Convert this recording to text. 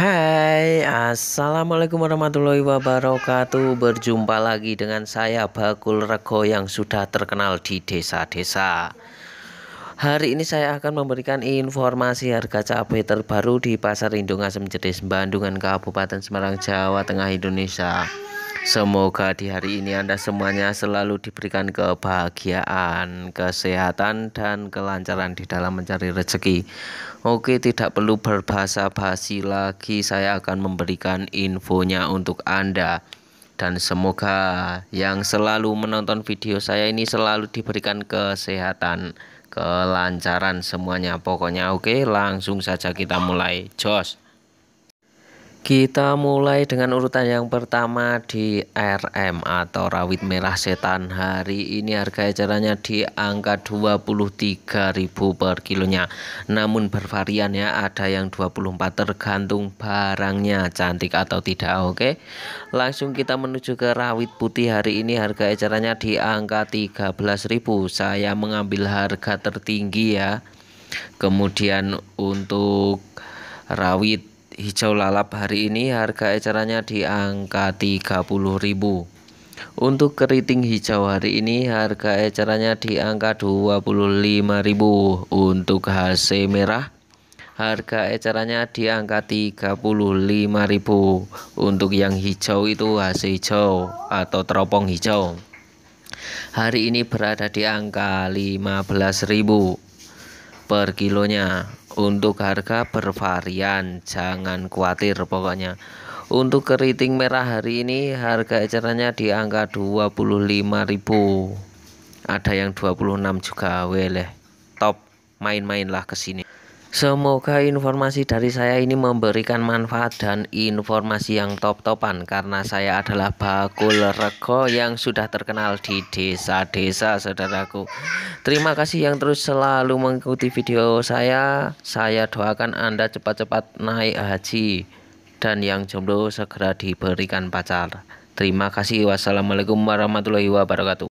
Hai, Assalamualaikum warahmatullahi wabarakatuh Berjumpa lagi dengan saya Bakul Rego yang sudah terkenal di desa-desa Hari ini saya akan memberikan informasi harga cabai terbaru di Pasar Indung Asem Jedes Bandungan Kabupaten Semarang, Jawa Tengah, Indonesia Semoga di hari ini Anda semuanya selalu diberikan kebahagiaan, kesehatan, dan kelancaran di dalam mencari rezeki. Oke, tidak perlu berbahasa basi lagi, saya akan memberikan infonya untuk Anda. Dan semoga yang selalu menonton video saya ini selalu diberikan kesehatan, kelancaran semuanya. Pokoknya oke, langsung saja kita mulai. Jos. Kita mulai dengan urutan yang pertama di RM atau rawit merah setan hari ini harga ecerannya di angka 23.000 per kilonya namun bervarian ya ada yang 24 tergantung barangnya cantik atau tidak oke langsung kita menuju ke rawit putih hari ini harga ecerannya di angka 13.000 saya mengambil harga tertinggi ya kemudian untuk rawit hijau lalap hari ini harga ecerannya di angka 30.000 untuk keriting hijau hari ini harga ecerannya di angka 25.000. Untuk HC merah harga ecerannya di angka 35.000. Untuk yang hijau itu HC hijau atau teropong hijau. Hari ini berada di angka 15.000 per kilonya. Untuk harga bervarian, jangan khawatir pokoknya. Untuk keriting merah hari ini harga ecerannya di angka 25.000. Ada yang 26 juga, weleh. Top, main-mainlah ke sini. Semoga informasi dari saya ini memberikan manfaat dan informasi yang top-topan karena saya adalah bakul rego yang sudah terkenal di desa-desa saudaraku. Terima kasih yang terus selalu mengikuti video saya. Saya doakan Anda cepat-cepat naik haji dan yang jomblo segera diberikan pacar. Terima kasih. Wassalamualaikum warahmatullahi wabarakatuh.